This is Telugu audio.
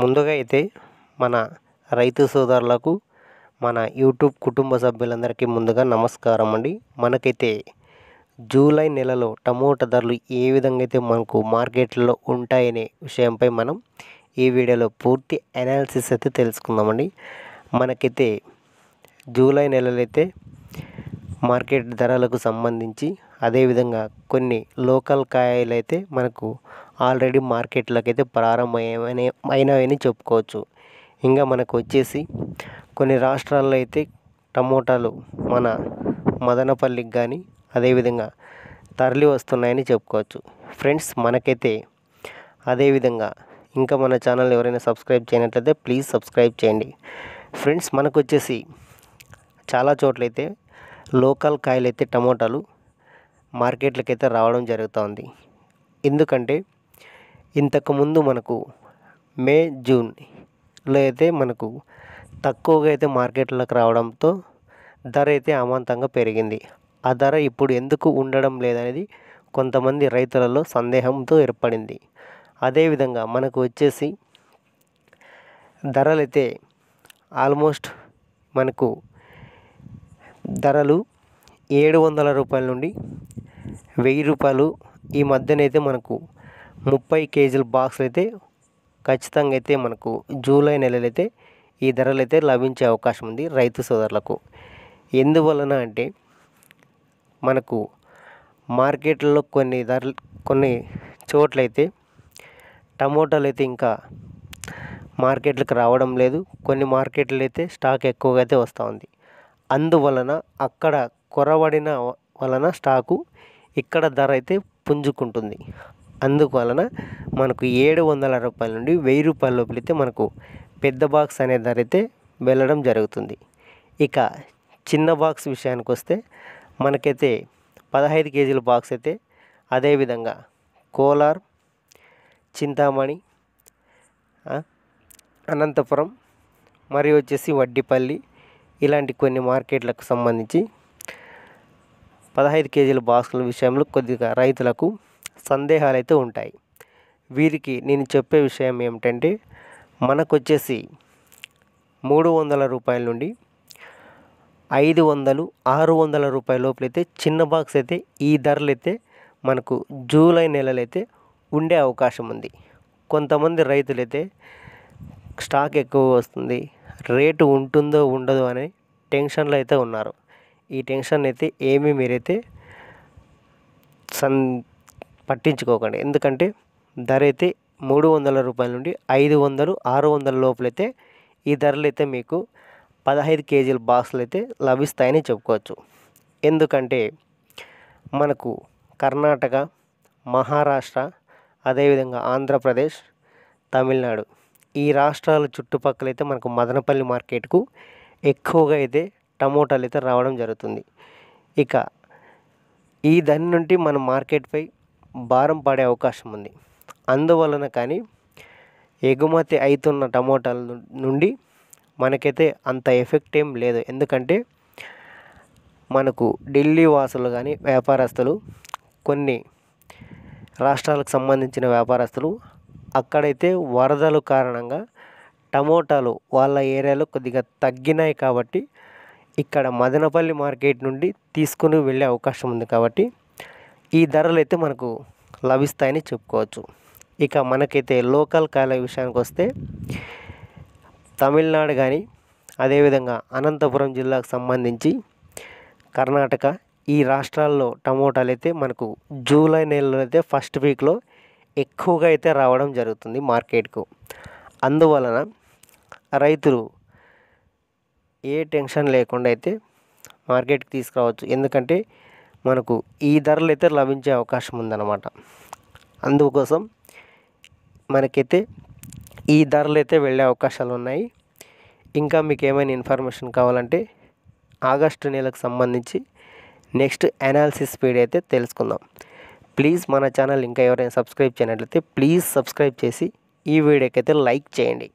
ముందుగా అయితే మన రైతు సోదరులకు మన యూట్యూబ్ కుటుంబ సభ్యులందరికీ ముందుగా నమస్కారం అండి మనకైతే జూలై నెలలో టమోటా ధరలు ఏ విధంగా అయితే మనకు మార్కెట్లో ఉంటాయనే విషయంపై మనం ఈ వీడియోలో పూర్తి అనాలిసిస్ అయితే తెలుసుకుందామండి మనకైతే జూలై నెలలో అయితే మార్కెట్ ధరలకు సంబంధించి అదేవిధంగా కొన్ని లోకల్ కాయలు అయితే మనకు ఆల్రెడీ మార్కెట్లోకి అయితే ప్రారంభమయ్యాయని అయినాయని చెప్పుకోవచ్చు ఇంకా మనకు వచ్చేసి కొన్ని రాష్ట్రాల్లో అయితే టమోటాలు మన మదనపల్లికి కానీ అదేవిధంగా తరలి వస్తున్నాయని చెప్పుకోవచ్చు ఫ్రెండ్స్ మనకైతే అదేవిధంగా ఇంకా మన ఛానల్ ఎవరైనా సబ్స్క్రైబ్ చేయనట్లయితే ప్లీజ్ సబ్స్క్రైబ్ చేయండి ఫ్రెండ్స్ మనకు వచ్చేసి చాలా చోట్లయితే లోకల్ కాయలు అయితే టమోటాలు మార్కెట్లకైతే రావడం జరుగుతుంది ఎందుకంటే ఇంతకుముందు మనకు మే జూన్లో అయితే మనకు తక్కువగా అయితే మార్కెట్లోకి రావడంతో ధర అయితే అమాంతంగా పెరిగింది ఆ ధర ఇప్పుడు ఎందుకు ఉండడం లేదనేది కొంతమంది రైతులలో సందేహంతో ఏర్పడింది అదేవిధంగా మనకు వచ్చేసి ధరలు అయితే ఆల్మోస్ట్ మనకు ధరలు ఏడు వందల రూపాయల నుండి వెయ్యి రూపాయలు ఈ మధ్యనైతే మనకు ముప్పై కేజీల బాక్సులు అయితే ఖచ్చితంగా అయితే మనకు జూలై నెలలో అయితే ఈ ధరలు అయితే లభించే అవకాశం ఉంది రైతు సోదరులకు ఎందువలన అంటే మనకు మార్కెట్లో కొన్ని ధరలు కొన్ని చోట్లయితే టమోటాలు అయితే ఇంకా మార్కెట్లకు రావడం లేదు కొన్ని మార్కెట్లు అయితే స్టాక్ ఎక్కువగా అయితే వస్తూ ఉంది అందువలన అక్కడ కొరబడిన వలన స్టాకు ఇక్కడ ధర అయితే పుంజుకుంటుంది అందువలన మనకు ఏడు వందల రూపాయల నుండి వెయ్యి రూపాయల లోపలైతే మనకు పెద్ద బాక్స్ అనే ధర అయితే వెళ్ళడం జరుగుతుంది ఇక చిన్న బాక్స్ విషయానికి వస్తే మనకైతే పదహైదు కేజీల బాక్స్ అయితే అదేవిధంగా కోలార్ చింతామణి అనంతపురం మరియు వచ్చేసి వడ్డీపల్లి ఇలాంటి కొన్ని మార్కెట్లకు సంబంధించి పదహైదు కేజీల బాక్సుల విషయంలో కొద్దిగా రైతులకు సందేహాలు అయితే ఉంటాయి వీరికి నేను చెప్పే విషయం ఏమిటంటే మనకొచ్చేసి మూడు వందల రూపాయల నుండి ఐదు వందలు ఆరు వందల రూపాయల లోపలైతే చిన్న బాక్స్ అయితే ఈ ధరలు అయితే మనకు జూలై నెలలైతే ఉండే అవకాశం ఉంది కొంతమంది రైతులైతే స్టాక్ ఎక్కువ వస్తుంది రేటు ఉంటుందో ఉండదో అనే టెన్షన్లో అయితే ఉన్నారు ఈ టెన్షన్ అయితే ఏమీ మీరైతే సన్ పట్టించుకోకండి ఎందుకంటే ధర అయితే మూడు వందల రూపాయల నుండి ఐదు వందలు ఆరు వందల లోపలైతే ఈ ధరలు అయితే మీకు పదహైదు కేజీల బాక్సులు అయితే లభిస్తాయని చెప్పుకోవచ్చు ఎందుకంటే మనకు కర్ణాటక మహారాష్ట్ర అదేవిధంగా ఆంధ్రప్రదేశ్ తమిళనాడు ఈ రాష్ట్రాల చుట్టుపక్కల అయితే మనకు మదనపల్లి మార్కెట్కు ఎక్కువగా అయితే టమోటాలు అయితే రావడం జరుగుతుంది ఇక ఈ దాని నుండి మన మార్కెట్పై భారం పడే అవకాశం ఉంది అందువలన కానీ ఎగుమతి అవుతున్న టమోటాల నుండి మనకైతే అంత ఎఫెక్ట్ ఏం లేదు ఎందుకంటే మనకు ఢిల్లీ వాసులు కానీ వ్యాపారస్తులు కొన్ని రాష్ట్రాలకు సంబంధించిన వ్యాపారస్తులు అక్కడైతే వరదలు కారణంగా టమోటాలు వాళ్ళ ఏరియాలో కొద్దిగా తగ్గినాయి కాబట్టి ఇక్కడ మదనపల్లి మార్కెట్ నుండి తీసుకుని వెళ్ళే అవకాశం ఉంది కాబట్టి ఈ ధరలు అయితే మనకు లభిస్తాయని చెప్పుకోవచ్చు ఇక మనకైతే లోకల్ కాలేజ్ విషయానికి వస్తే తమిళనాడు కానీ అదేవిధంగా అనంతపురం జిల్లాకు సంబంధించి కర్ణాటక ఈ రాష్ట్రాల్లో టమోటాలు అయితే మనకు జూలై నెలలో అయితే ఫస్ట్ వీక్లో ఎక్కువగా అయితే రావడం జరుగుతుంది మార్కెట్కు అందువలన రైతులు ఏ టెన్షన్ లేకుండా అయితే మార్కెట్కి తీసుకురావచ్చు ఎందుకంటే మనకు ఈ ధరలు అయితే లభించే అవకాశం ఉందన్నమాట అందుకోసం మనకైతే ఈ ధరలు అయితే వెళ్ళే అవకాశాలు ఉన్నాయి ఇంకా మీకు ఏమైనా ఇన్ఫర్మేషన్ కావాలంటే ఆగస్టు నెలకు సంబంధించి నెక్స్ట్ అనాలిసిస్ స్పీడ్ అయితే తెలుసుకుందాం ప్లీజ్ మన ఛానల్ ఇంకా ఎవరైనా సబ్స్క్రైబ్ చేయనట్లయితే ప్లీజ్ సబ్స్క్రైబ్ చేసి ఈ వీడియోకి అయితే లైక్ చేయండి